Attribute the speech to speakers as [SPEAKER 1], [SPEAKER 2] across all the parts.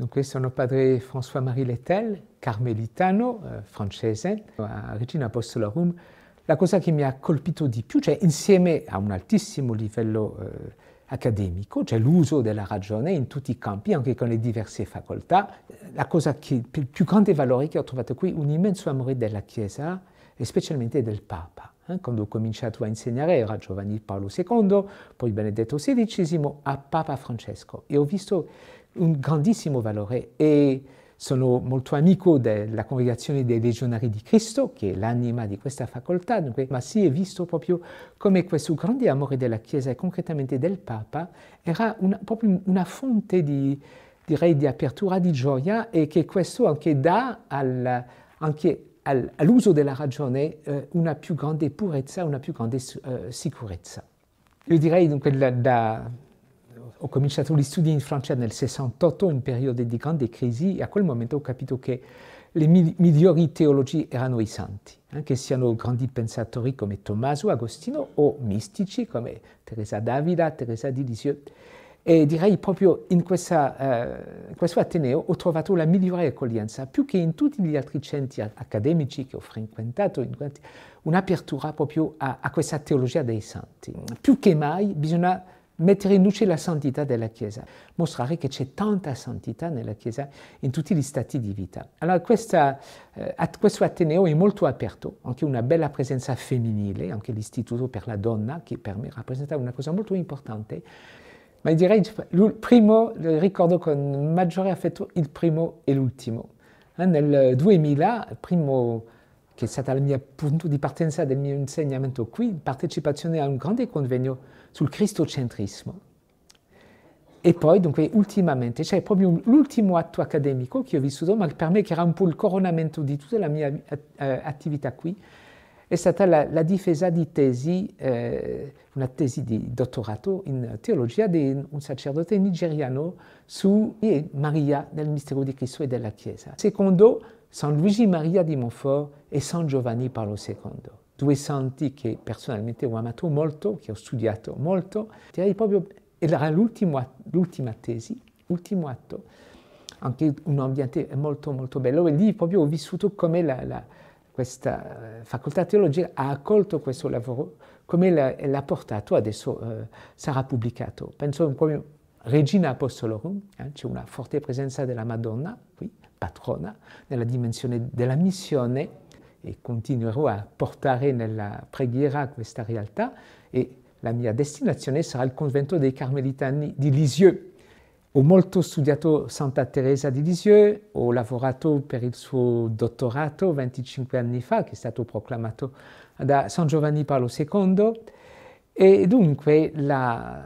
[SPEAKER 1] Donc qui sono padre François-Marie Lettel, carmelitano, eh, francese, a Regina Apostolorum. La cosa che mi ha colpito di più, cioè insieme a un altissimo livello eh, accademico, cioè l'uso della ragione in tutti i campi, anche con le diverse facoltà, la cosa che, il più grande valore che ho trovato qui, un immenso amore della Chiesa e specialmente del Papa. Eh. Quando ho cominciato a insegnare era Giovanni Paolo II, poi Benedetto XVI, a Papa Francesco. E ho visto un grandissimo valore e sono molto amico della congregazione dei legionari di Cristo, che è l'anima di questa facoltà, dunque, ma si è visto proprio come questo grande amore della Chiesa e concretamente del Papa era una, proprio una fonte di, direi, di apertura di gioia e che questo anche dà al, anche al, all'uso della ragione eh, una più grande purezza, una più grande eh, sicurezza. Io direi dunque la, da ho cominciato gli studi in Francia nel 68, in periodo di grande crisi, e a quel momento ho capito che le migliori teologie erano i santi, anche eh, se siano grandi pensatori come Tommaso, Agostino o mistici come Teresa Davida, Teresa di Lisieux. E direi proprio in, questa, uh, questo Ateneo ho trovato la migliore accoglienza, più che in tutti gli altri centri accademici che ho frequentato, un'apertura proprio a, a questa teologia dei santi. Più che mai bisogna mettere in luce la santità della Chiesa, mostrare che c'è tanta santità nella Chiesa in tutti gli stati di vita. Allora questa, eh, questo Ateneo è molto aperto, anche una bella presenza femminile, anche l'Istituto per la Donna, che per me rappresenta una cosa molto importante, ma direi il cioè, primo, lo eh, ricordo con maggiore affetto, il primo e l'ultimo. Eh, nel 2000, il primo che è stato il mio punto di partenza del mio insegnamento qui, partecipazione a un grande convegno sul cristocentrismo. E poi, dunque, ultimamente, c'est proprio l'ultimo atto accademico che ho vissuto, ma per me che era un po' il coronamento di tutta la mia eh, attività qui, è stata la, la difesa di tesi, eh, una tesi di dottorato in teologia di un sacerdote nigeriano su e Maria mystère mistero di Cristo e della Chiesa, secondo San Luigi Maria di Monfort e San Giovanni Paolo II. due santi che personalmente ho amato molto, che ho studiato molto, direi proprio, era l'ultima tesi, l'ultimo atto, anche un ambiente molto molto bello e lì proprio ho vissuto come la, la, questa eh, facoltà teologica ha accolto questo lavoro, come l'ha portato, adesso eh, sarà pubblicato. Penso proprio Regina Apostolorum, eh, c'è una forte presenza della Madonna qui, patrona, nella dimensione della missione e continuerò a portare nella preghiera questa realtà e la mia destinazione sarà il convento dei Carmelitani di Lisieux. Ho molto studiato Santa Teresa di Lisieux, ho lavorato per il suo dottorato 25 anni fa, che è stato proclamato da San Giovanni Paolo II, e dunque la,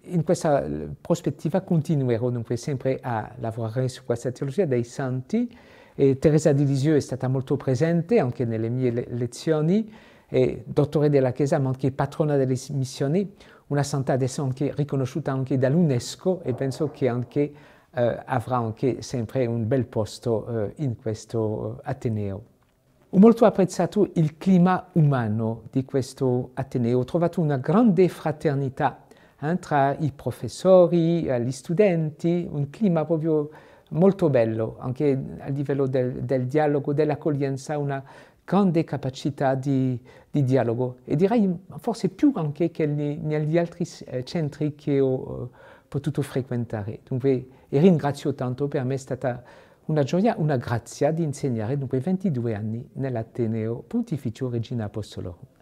[SPEAKER 1] in questa prospettiva continuerò sempre a lavorare su questa teologia dei santi, e Teresa di Lisieux è stata molto presente anche nelle mie lezioni, è dottore della Chiesa ma anche patrona delle missioni, una santa adesso anche riconosciuta anche dall'UNESCO e penso che anche, eh, avrà anche sempre un bel posto eh, in questo Ateneo. Ho molto apprezzato il clima umano di questo Ateneo, ho trovato una grande fraternità eh, tra i professori, eh, gli studenti, un clima proprio molto bello, anche a livello del, del dialogo, dell'accoglienza, una grande capacità di, di, dialogo e direi forse più anche che negli altri eh, centri che ho eh, potuto frequentare. Dunque, e ringrazio tanto, per me è stata una gioia, una grazia di insegnare, dunque 22 anni, nell'Ateneo Pontificio Regina Apostolorum.